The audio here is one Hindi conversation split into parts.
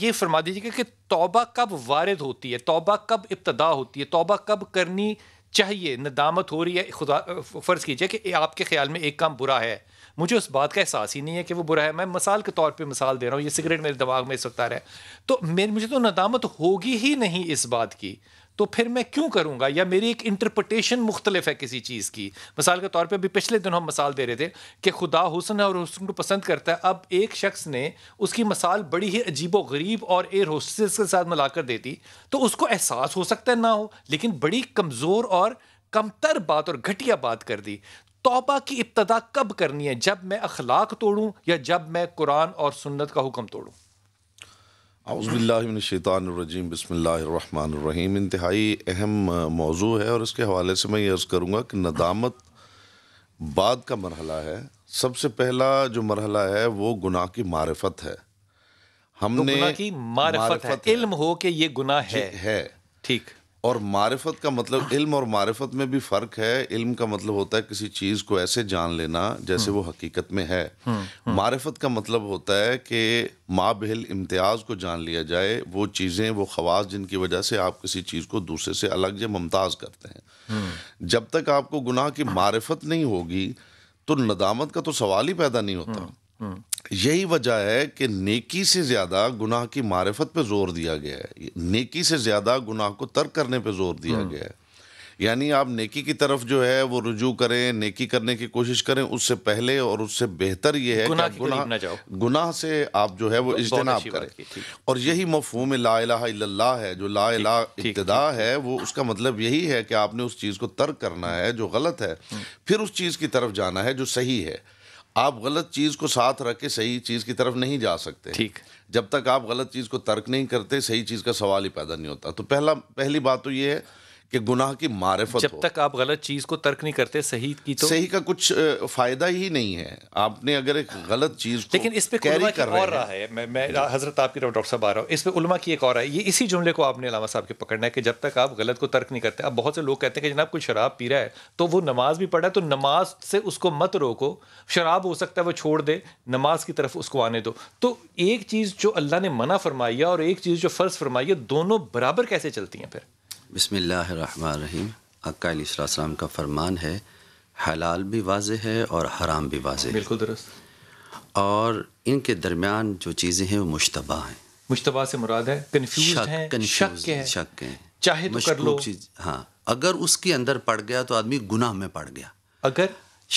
ये फरमा दीजिएगा कि तोबा कब वारद होती है तोबा कब इब्तदा होती है तोबा कब करनी चाहिए नदामत हो रही है खुदा फ़र्ज़ कीजिए कि आपके ख्याल में एक काम बुरा है मुझे उस बात का एहसास ही नहीं है कि वो बुरा है मैं मिसाल के तौर पे मिसाल दे रहा हूँ ये सिगरेट मेरे दिमाग में इस वक्त आ रहा है तो मेरे मुझे तो नदामत होगी ही नहीं इस बात की तो फिर मैं क्यों करूँगा या मेरी एक इंटरप्रटेशन मुख्तलिफ है किसी चीज़ की मिसाल के तौर पर अभी पिछले दिन हम मिसाल दे रहे थे कि खुदा हुसन और हुसन को पसंद करता है अब एक शख्स ने उसकी मिसाल बड़ी ही अजीब व गरीब और एयर होस्टेस के साथ मिलाकर देती तो उसको एहसास हो सकता है ना हो लेकिन बड़ी कमज़ोर और कमतर बात और घटिया बात कर दी तोबा की इब्तदा कब करनी है जब मैं अखलाक तोड़ूं या जब मैं कुरान और सुन्नत का हुक्म तोड़ूं अज़बिल्लाशैतानरजीम बसमीम इंतहाई अहम मौजू है और इसके हवाले से मैं ये अर्ज़ करूँगा कि नदामत बाद का मरहला है सबसे पहला जो मरहला है वो गुनाह की मारफत है तो हमने तो गुनाह की मारफत, मारफत है, है। इल्म हो कि ये गुनाह है ठीक और मारफत का मतलब हाँ। इल्म और मारफत में भी फ़र्क है इल्म का मतलब होता है किसी चीज़ को ऐसे जान लेना जैसे हम्म। वो हकीकत में है हम्म, हम्म। मारफत का मतलब होता है कि माँ बहल इम्तियाज़ को जान लिया जाए वो चीज़ें वो खवास जिनकी वजह से आप किसी चीज़ को दूसरे से अलग या मुमताज़ करते हैं जब तक आपको गुनाह की मारफत नहीं होगी तो नदामत का तो सवाल ही पैदा नहीं होता यही वजह है कि नेकी से ज़्यादा गुनाह की मारफत पे जोर दिया गया है नेकी से ज़्यादा गुनाह को तर्क करने पे जोर दिया हम्म। गया है यानी आप नेकी की तरफ जो है वो रुजू करें नेकी करने की कोशिश करें उससे पहले और उससे बेहतर ये है गुनाह गुनाह गुना से आप जो है वो इजतनाब करें और यही मफहूम ला है जो ला इब्तदा है वो उसका मतलब यही है कि आपने उस चीज़ को तर्क करना है जो गलत है हम्म। फिर उस चीज़ की तरफ जाना है जो सही है आप गलत चीज़ को साथ रख के सही चीज़ की तरफ नहीं जा सकते ठीक जब तक आप गलत चीज़ को तर्क नहीं करते सही चीज़ का सवाल ही पैदा नहीं होता तो पहला पहली बात तो ये है कि गुनाह की मारफत जब तक आप गलत चीज़ को तर्क नहीं करते सही की तो सही का कुछ फ़ायदा ही नहीं है आपने अगर एक गलत चीज़ लेकिन इस पे कैरी कर रहे और रहा है मैं मैं हज़रत आपकी तरफ डॉक्टर साहब आ रहा हूँ इस पे उलमा की एक और है ये इसी जुमले को आपने अलामा साहब के पकड़ना है कि जब तक आप गलत को तर्क नहीं करते अब बहुत से लोग कहते हैं कि जनाब कोई शराब पी रहा है तो वो नमाज भी पढ़ा है तो नमाज से उसको मत रोको शराब हो सकता है वो छोड़ दे नमाज की तरफ उसको आने दो तो एक चीज़ जो अल्लाह ने मना फरमाई है और एक चीज़ जो फ़र्ज़ फरमाई है दोनों बराबर कैसे चलती हैं फिर बसमीम अक्काम का फरमान है हलाल भी वाज है और हराम भी वाज है बिल्कुल दुरुस्त और इनके दरमियान जो चीज़ें हैं वो मुशतबा हैं मुशतबा से मुराद है कन्फ्यूज हैं शक के हैं शक के हैं चाहे तो कर लो चीज हाँ अगर उसके अंदर पड़ गया तो आदमी गुनाह में पड़ गया अगर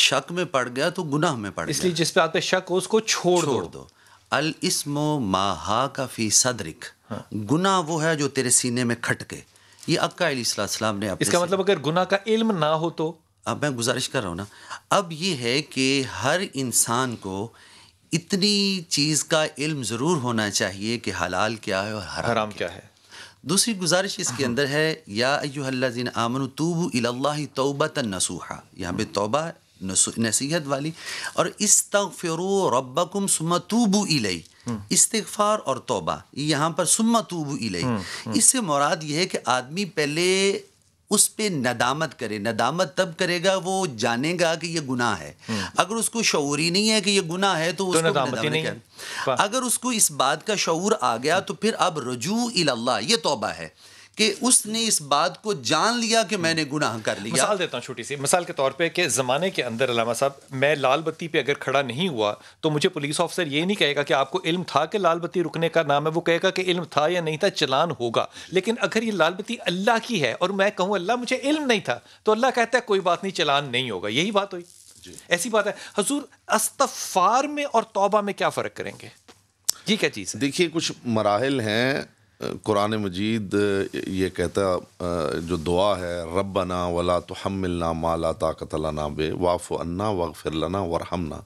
शक में पड़ गया तो गुनाह में पड़ इसलिए जिस पे आप शक हो उसको छोड़, छोड़ दो, अल इसमो माहा का फी सदरिक हाँ। गुना वो है जो तेरे सीने में खटके ये अक्का सलाम ने इसका मतलब अगर गुना का इल्म ना हो तो अब मैं गुजारिश कर रहा हूँ ना अब ये है कि हर इंसान को इतनी चीज़ का इल्म ज़रूर होना चाहिए कि हलाल क्या है और हराम, हराम क्या, है दूसरी गुजारिश इसके हम्म। अंदर है या अयुल्लिन आमन तूबू इल्ला तोबा त नसूहा यहाँ पे तोबा नसीहत वाली और इस तफ़िर रबकुम सुमतूबू इलई इस्तफार और तोबा यहाँ पर सुम्मा तूब इले हम्म, हम्म। इससे मुराद ये है कि आदमी पहले उस पर नदामत करे नदामत तब करेगा वो जानेगा कि ये गुनाह है हम्म। अगर उसको शौरी नहीं है कि ये गुनाह है तो, तो उसको नदामत नहीं नहीं अगर उसको इस बात का शौर आ गया तो फिर अब रजू अल्लाह ये तोबा है कि उसने इस बात को जान लिया कि मैंने हम्म। गुनाह कर लिया मिसाल देता हूँ छोटी सी मिसाल के तौर पे कि ज़माने के अंदर अलामा साहब मैं लाल बत्ती पे अगर खड़ा नहीं हुआ तो मुझे पुलिस ऑफिसर ये नहीं कहेगा कि आपको इल्म था कि लाल बत्ती रुकने का नाम है वो कहेगा कि इल्म था या नहीं था चलान होगा लेकिन अगर ये लाल बत्ती अल्लाह की है और मैं कहूँ अल्लाह मुझे इल्म नहीं था तो अल्लाह कहता है कोई बात नहीं चलान नहीं होगा यही बात हुई ऐसी बात है हजूर अस्तफार में और तोबा में क्या फ़र्क करेंगे ये क्या चीज़ है देखिए कुछ मराहल हैं कुरान मजीद ये कहता जो दुआ है रब ना वला तो हम मिलना माला ताकत लाना बे वाफ़ अन्ना वगफिर लना ना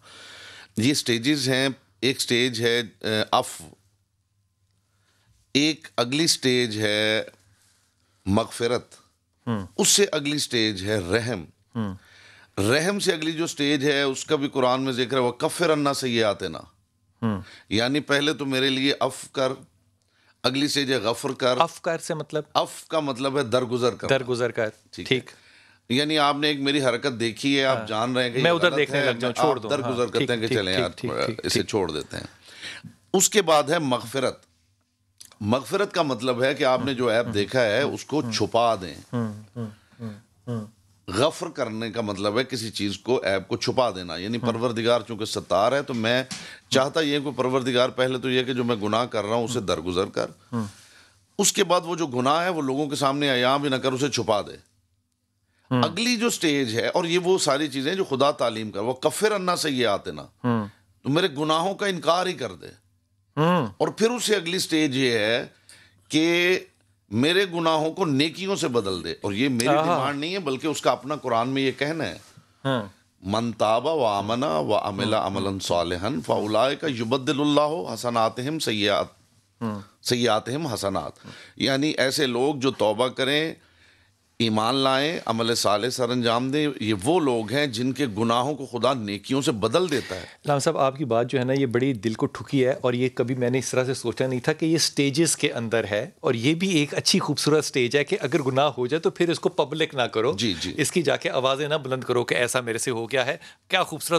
ये स्टेजेस हैं एक स्टेज है अफ़ एक अगली स्टेज है मगफिरत हम्म। उससे अगली स्टेज है रहम हम्म। रहम से अगली जो स्टेज है उसका भी कुरान में जिक्र है वह कफ़िर अन्ना से ये आते ना हम्म। यानी पहले तो मेरे लिए अफ़ कर अगली चीज है अफ कर से मतलब अफ का मतलब है दरगुजर कर दरगुजर कर ठीक, ठीक। यानी आपने एक मेरी हरकत देखी है आप हाँ। जान रहे हैं कि मैं उधर देखने लग जाऊं छोड़ दो दरगुजर हाँ, करते हैं कि चले यार इसे छोड़ देते हैं उसके बाद है मगफिरत मगफिरत का मतलब है कि आपने जो ऐप हम्म, देखा है हम्म, उसको हम्म, छुपा दें गफ़र करने का मतलब है किसी चीज़ को ऐप को छुपा देना यानी हाँ। परवरदिगार चूंकि सतार है तो मैं चाहता ये कि परवरदिगार पहले तो ये कि जो मैं गुनाह कर रहा हूँ उसे हाँ। दरगुजर कर हाँ। उसके बाद वो जो गुनाह है वो लोगों के सामने आया भी ना कर उसे छुपा दे अगली जो स्टेज है और ये वो सारी चीज़ें जो खुदा तालीम कर वो कफ़िर अन्ना से ये आते ना तो मेरे गुनाहों का इनकार ही कर दे और फिर उससे अगली स्टेज ये है कि मेरे गुनाहों को नेकियों से बदल दे और ये मेरी डिमांड नहीं है बल्कि उसका अपना कुरान में ये कहना है हाँ। मनताबा व आमना व अमिला हाँ। अमलन सालहन फाउलाय का युबद्दिल्ला हसन आतम सयात हाँ। सयातम हसनात यानी ऐसे लोग जो तोबा करें ईमान लाए अमल साल सर अंजाम दें ये वो लोग हैं जिनके गुनाहों को खुदा नेकियों से बदल देता है लाम साहब आपकी बात जो है ना ये बड़ी दिल को ठुकी है और ये कभी मैंने इस तरह से सोचा नहीं था कि ये स्टेजेस के अंदर है और ये भी एक अच्छी खूबसूरत स्टेज है कि अगर गुनाह हो जाए तो फिर इसको पब्लिक ना करो जी जी इसकी जाके आवाज़ें ना बुलंद करो कि ऐसा मेरे से हो गया है क्या खूबसूरत